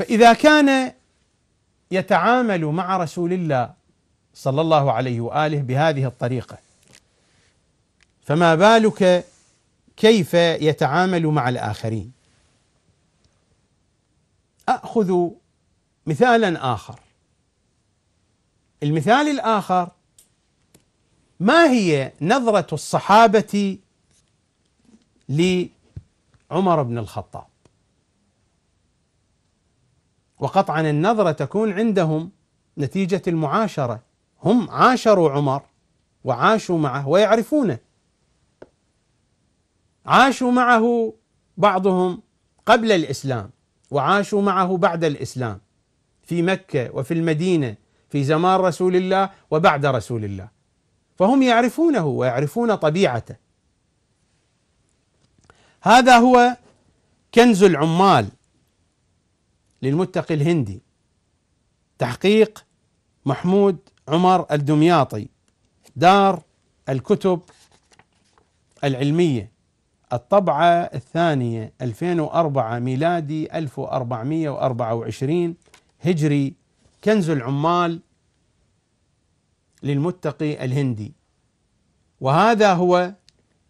فإذا كان يتعامل مع رسول الله صلى الله عليه واله بهذه الطريقه فما بالك كيف يتعامل مع الاخرين اخذ مثالا اخر المثال الاخر ما هي نظره الصحابه لعمر بن الخطاب وقطعا النظرة تكون عندهم نتيجة المعاشرة هم عاشروا عمر وعاشوا معه ويعرفونه عاشوا معه بعضهم قبل الإسلام وعاشوا معه بعد الإسلام في مكة وفي المدينة في زمان رسول الله وبعد رسول الله فهم يعرفونه ويعرفون طبيعته هذا هو كنز العمال للمتقي الهندي تحقيق محمود عمر الدمياطي دار الكتب العلمية الطبعة الثانية 2004 ميلادي 1424 هجري كنز العمال للمتقي الهندي وهذا هو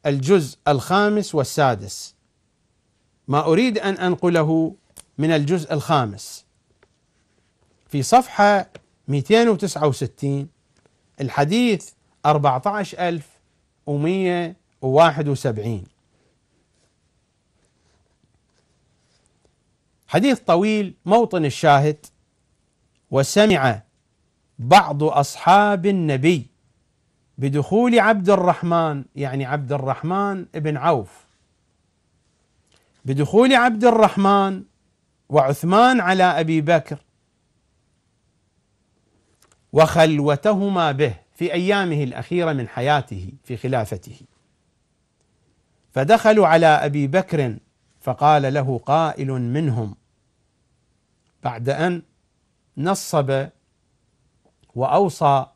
الجزء الخامس والسادس ما أريد أن أنقله من الجزء الخامس في صفحة 269 الحديث 14171 حديث طويل موطن الشاهد وسمع بعض أصحاب النبي بدخول عبد الرحمن يعني عبد الرحمن بن عوف بدخول عبد الرحمن وعثمان على ابي بكر وخلوتهما به في ايامه الاخيره من حياته في خلافته فدخلوا على ابي بكر فقال له قائل منهم بعد ان نصب واوصى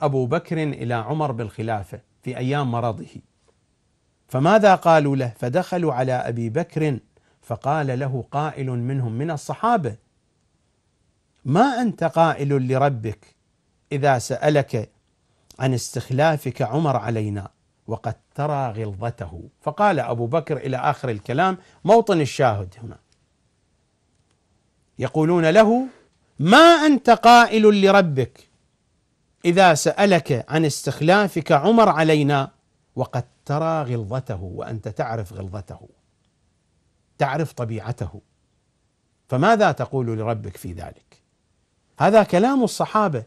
ابو بكر الى عمر بالخلافه في ايام مرضه فماذا قالوا له فدخلوا على ابي بكر فقال له قائل منهم من الصحابه ما انت قائل لربك اذا سالك عن استخلافك عمر علينا وقد ترى غلظته فقال ابو بكر الى اخر الكلام موطن الشاهد هنا يقولون له ما انت قائل لربك اذا سالك عن استخلافك عمر علينا وقد ترى غلظته وانت تعرف غلظته تعرف طبيعته فماذا تقول لربك في ذلك هذا كلام الصحابه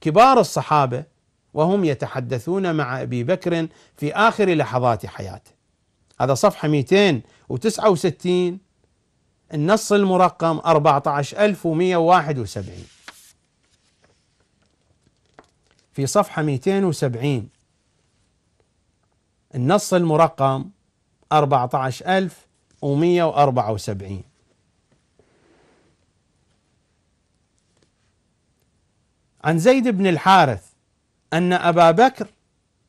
كبار الصحابه وهم يتحدثون مع ابي بكر في اخر لحظات حياته هذا صفحه 269 النص المرقم 14171 في صفحه 270 النص المرقم 14171 1174 عن زيد بن الحارث أن أبا بكر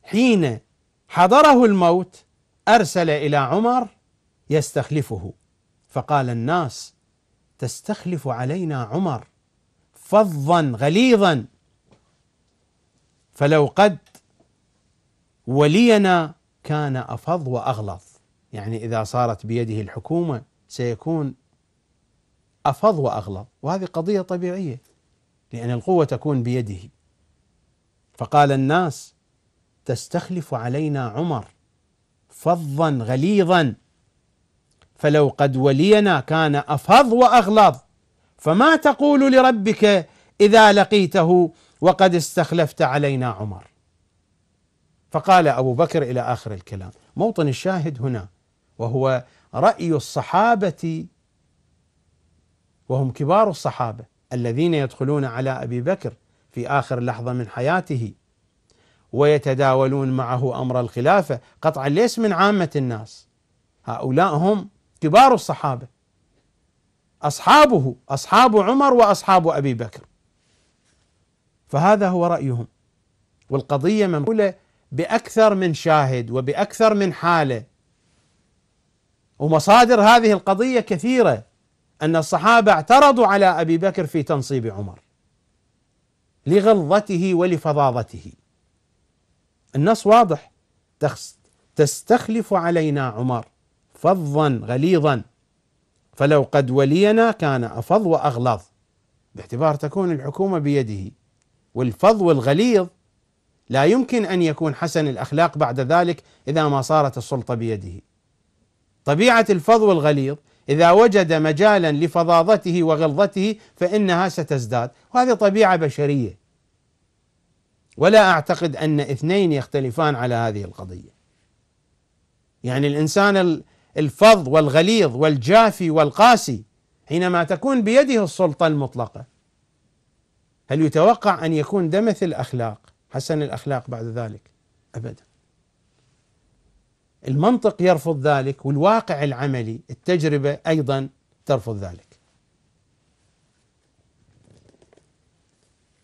حين حضره الموت أرسل إلى عمر يستخلفه فقال الناس تستخلف علينا عمر فظا غليظا فلو قد ولينا كان افظ واغلظ يعني إذا صارت بيده الحكومة سيكون أفض وأغلظ وهذه قضية طبيعية لأن القوة تكون بيده فقال الناس تستخلف علينا عمر فظا غليظا فلو قد ولينا كان أفظ وأغلظ فما تقول لربك إذا لقيته وقد استخلفت علينا عمر فقال أبو بكر إلى آخر الكلام موطن الشاهد هنا وهو رأي الصحابة وهم كبار الصحابة الذين يدخلون على أبي بكر في آخر لحظة من حياته ويتداولون معه أمر الخلافة قطعا ليس من عامة الناس هؤلاء هم كبار الصحابة أصحابه أصحاب عمر وأصحاب أبي بكر فهذا هو رأيهم والقضية منقولة بأكثر من شاهد وبأكثر من حالة ومصادر هذه القضية كثيرة أن الصحابة اعترضوا على أبي بكر في تنصيب عمر لغلظته ولفظاظته النص واضح تستخلف علينا عمر فظا غليظا فلو قد ولينا كان أفظ وأغلظ باعتبار تكون الحكومة بيده والفظ والغليظ لا يمكن أن يكون حسن الأخلاق بعد ذلك إذا ما صارت السلطة بيده طبيعة الفضو الغليظ إذا وجد مجالا لفظاظته وغلظته فإنها ستزداد وهذه طبيعة بشرية ولا أعتقد أن اثنين يختلفان على هذه القضية يعني الإنسان الفظ والغليظ والجافي والقاسي حينما تكون بيده السلطة المطلقة هل يتوقع أن يكون دمث الأخلاق حسن الأخلاق بعد ذلك أبداً المنطق يرفض ذلك والواقع العملي التجربة أيضا ترفض ذلك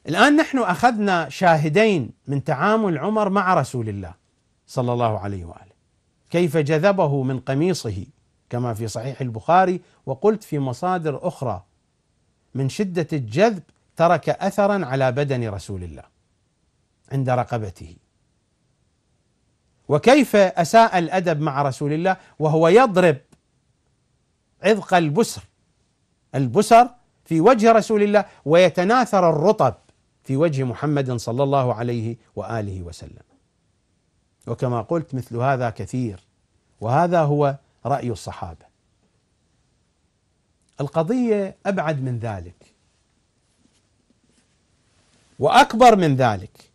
الآن نحن أخذنا شاهدين من تعامل عمر مع رسول الله صلى الله عليه وآله كيف جذبه من قميصه كما في صحيح البخاري وقلت في مصادر أخرى من شدة الجذب ترك أثرا على بدن رسول الله عند رقبته وكيف أساء الأدب مع رسول الله وهو يضرب عذق البسر البسر في وجه رسول الله ويتناثر الرطب في وجه محمد صلى الله عليه واله وسلم. وكما قلت مثل هذا كثير وهذا هو راي الصحابه. القضيه ابعد من ذلك واكبر من ذلك